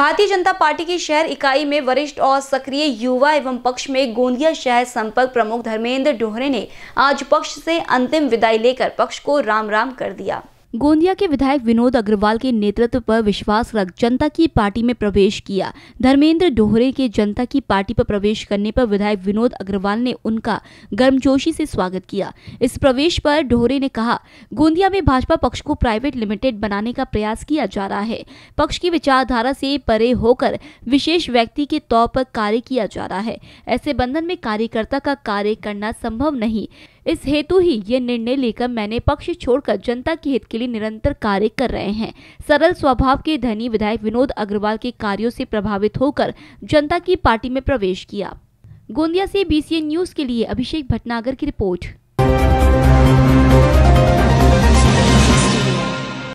भारतीय जनता पार्टी की शहर इकाई में वरिष्ठ और सक्रिय युवा एवं पक्ष में गोंदिया शहर संपर्क प्रमुख धर्मेंद्र डोहरे ने आज पक्ष से अंतिम विदाई लेकर पक्ष को राम राम कर दिया गोंदिया के विधायक विनोद अग्रवाल के नेतृत्व पर विश्वास रख जनता की पार्टी में प्रवेश किया धर्मेंद्र डोहरे के जनता की पार्टी पर प्रवेश करने पर विधायक विनोद अग्रवाल ने उनका गर्मजोशी से स्वागत किया इस प्रवेश पर डोहरे ने कहा गोंदिया में भाजपा पक्ष को प्राइवेट लिमिटेड बनाने का प्रयास किया जा रहा है पक्ष की विचारधारा से परे होकर विशेष व्यक्ति के तौर पर कार्य किया जा रहा है ऐसे बंधन में कार्यकर्ता का कार्य करना संभव नहीं इस हेतु ही ये निर्णय लेकर मैंने पक्ष छोड़कर जनता के हित के लिए निरंतर कार्य कर रहे हैं सरल स्वभाव के धनी विधायक विनोद अग्रवाल के कार्यों से प्रभावित होकर जनता की पार्टी में प्रवेश किया गोंदिया से बीसीएन न्यूज के लिए अभिषेक भटनागर की रिपोर्ट